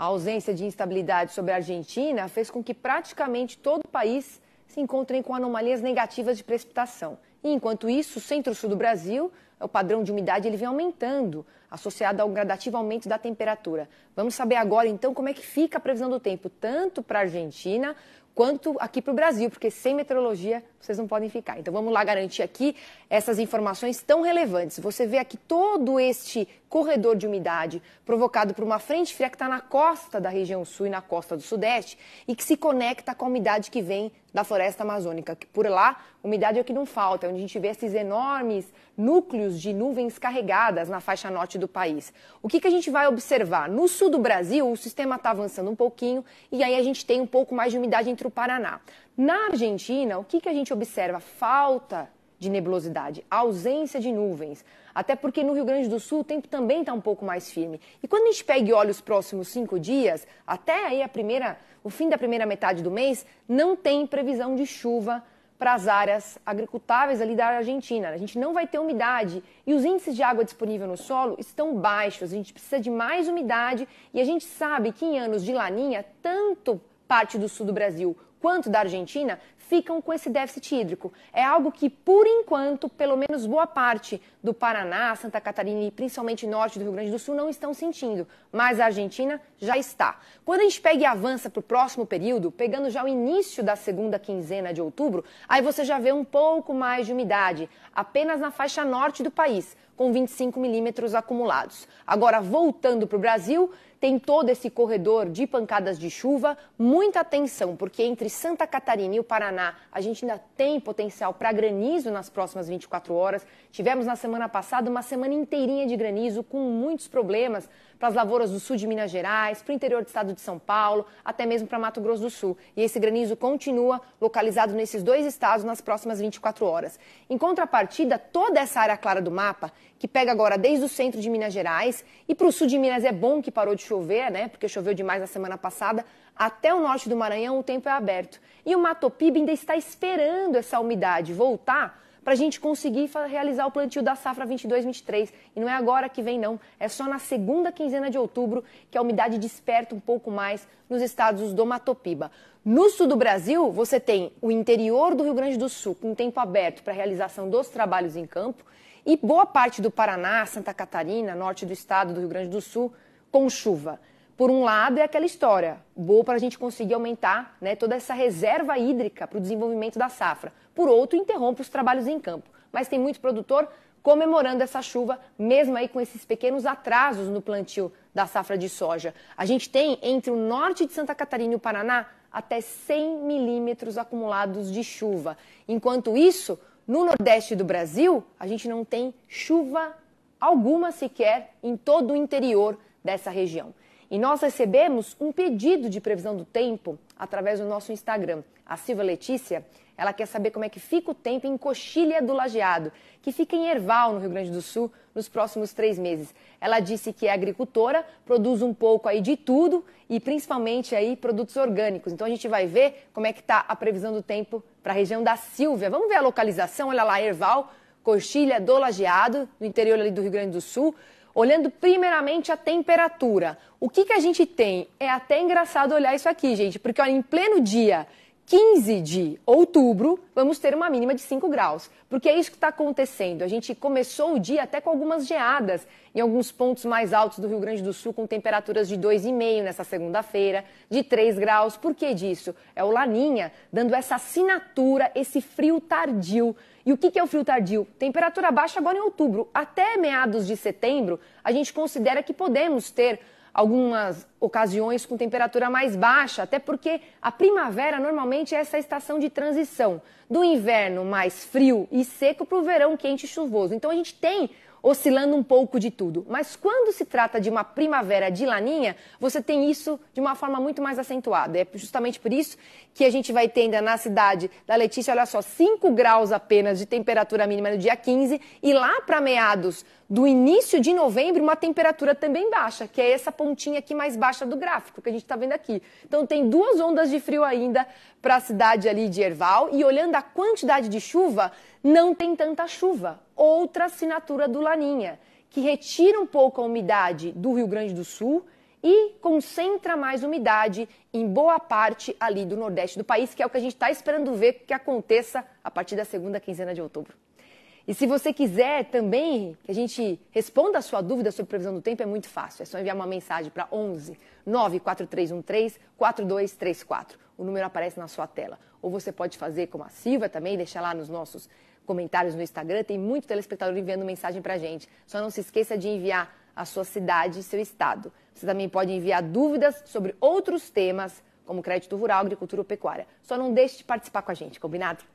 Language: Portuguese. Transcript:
A ausência de instabilidade sobre a Argentina fez com que praticamente todo o país se encontrem com anomalias negativas de precipitação. E, enquanto isso, o centro-sul do Brasil, é o padrão de umidade ele vem aumentando, associado ao gradativo aumento da temperatura. Vamos saber agora, então, como é que fica a previsão do tempo, tanto para a Argentina quanto aqui para o Brasil, porque sem meteorologia vocês não podem ficar. Então vamos lá garantir aqui essas informações tão relevantes. Você vê aqui todo este corredor de umidade provocado por uma frente fria que está na costa da região sul e na costa do sudeste e que se conecta com a umidade que vem da floresta amazônica, que por lá umidade é o que não falta, é onde a gente vê esses enormes núcleos de nuvens carregadas na faixa norte do país. O que, que a gente vai observar? No sul do Brasil, o sistema está avançando um pouquinho e aí a gente tem um pouco mais de umidade entre o Paraná. Na Argentina, o que, que a gente observa? Falta de nebulosidade, ausência de nuvens. Até porque no Rio Grande do Sul o tempo também está um pouco mais firme. E quando a gente pega e olha os próximos cinco dias, até aí a primeira, o fim da primeira metade do mês, não tem previsão de chuva para as áreas agricultáveis ali da Argentina. A gente não vai ter umidade e os índices de água disponível no solo estão baixos. A gente precisa de mais umidade e a gente sabe que em anos de laninha, tanto parte do sul do Brasil, quanto da Argentina ficam com esse déficit hídrico. É algo que, por enquanto, pelo menos boa parte do Paraná, Santa Catarina e principalmente norte do Rio Grande do Sul não estão sentindo, mas a Argentina já está. Quando a gente pega e avança para o próximo período, pegando já o início da segunda quinzena de outubro, aí você já vê um pouco mais de umidade, apenas na faixa norte do país, com 25 milímetros acumulados. Agora, voltando para o Brasil, tem todo esse corredor de pancadas de chuva, muita atenção, porque entre Santa Catarina e o Paraná, a gente ainda tem potencial para granizo nas próximas 24 horas. Tivemos na semana passada uma semana inteirinha de granizo com muitos problemas para as lavouras do sul de Minas Gerais, para o interior do estado de São Paulo, até mesmo para Mato Grosso do Sul. E esse granizo continua localizado nesses dois estados nas próximas 24 horas. Em contrapartida, toda essa área clara do mapa, que pega agora desde o centro de Minas Gerais e para o sul de Minas é bom que parou de chover, né? Porque choveu demais na semana passada. Até o norte do Maranhão o tempo é aberto. E o Mato Piba ainda está esperando essa umidade voltar para a gente conseguir realizar o plantio da safra 22-23. E não é agora que vem, não. É só na segunda quinzena de outubro que a umidade desperta um pouco mais nos estados do Mato Piba. No sul do Brasil, você tem o interior do Rio Grande do Sul com tempo aberto para a realização dos trabalhos em campo e boa parte do Paraná, Santa Catarina, norte do estado do Rio Grande do Sul, com chuva por um lado, é aquela história boa para a gente conseguir aumentar né, toda essa reserva hídrica para o desenvolvimento da safra. Por outro, interrompe os trabalhos em campo. Mas tem muito produtor comemorando essa chuva, mesmo aí com esses pequenos atrasos no plantio da safra de soja. A gente tem entre o norte de Santa Catarina e o Paraná até 100 milímetros acumulados de chuva. Enquanto isso, no nordeste do Brasil, a gente não tem chuva alguma sequer em todo o interior dessa região. E nós recebemos um pedido de previsão do tempo através do nosso Instagram. A Silva Letícia, ela quer saber como é que fica o tempo em Coxilha do Lajeado, que fica em Erval, no Rio Grande do Sul, nos próximos três meses. Ela disse que é agricultora, produz um pouco aí de tudo e principalmente aí produtos orgânicos. Então a gente vai ver como é que está a previsão do tempo para a região da Silvia. Vamos ver a localização, olha lá, Erval, Coxilha do Lajeado, no interior ali do Rio Grande do Sul olhando primeiramente a temperatura. O que, que a gente tem? É até engraçado olhar isso aqui, gente, porque olha, em pleno dia 15 de outubro, vamos ter uma mínima de 5 graus, porque é isso que está acontecendo. A gente começou o dia até com algumas geadas em alguns pontos mais altos do Rio Grande do Sul, com temperaturas de 2,5 nessa segunda-feira, de 3 graus. Por que disso? É o Laninha dando essa assinatura, esse frio tardio. E o que é o frio tardio? Temperatura baixa agora em outubro. Até meados de setembro, a gente considera que podemos ter algumas ocasiões com temperatura mais baixa, até porque a primavera normalmente é essa estação de transição do inverno mais frio e seco para o verão quente e chuvoso. Então a gente tem oscilando um pouco de tudo. Mas quando se trata de uma primavera de laninha, você tem isso de uma forma muito mais acentuada. É justamente por isso que a gente vai ter ainda na cidade da Letícia, olha só, 5 graus apenas de temperatura mínima no dia 15 e lá para meados do início de novembro, uma temperatura também baixa, que é essa pontinha aqui mais baixa do gráfico que a gente está vendo aqui. Então tem duas ondas de frio ainda para a cidade ali de Erval e olhando a quantidade de chuva, não tem tanta chuva. Outra assinatura do Laninha, que retira um pouco a umidade do Rio Grande do Sul e concentra mais umidade em boa parte ali do nordeste do país, que é o que a gente está esperando ver que aconteça a partir da segunda quinzena de outubro. E se você quiser também que a gente responda a sua dúvida sobre previsão do tempo, é muito fácil. É só enviar uma mensagem para 11 94313 4234 o número aparece na sua tela. Ou você pode fazer como a Silva também, deixar lá nos nossos comentários no Instagram. Tem muito telespectador enviando mensagem para gente. Só não se esqueça de enviar a sua cidade e seu estado. Você também pode enviar dúvidas sobre outros temas, como crédito rural, agricultura ou pecuária. Só não deixe de participar com a gente, combinado?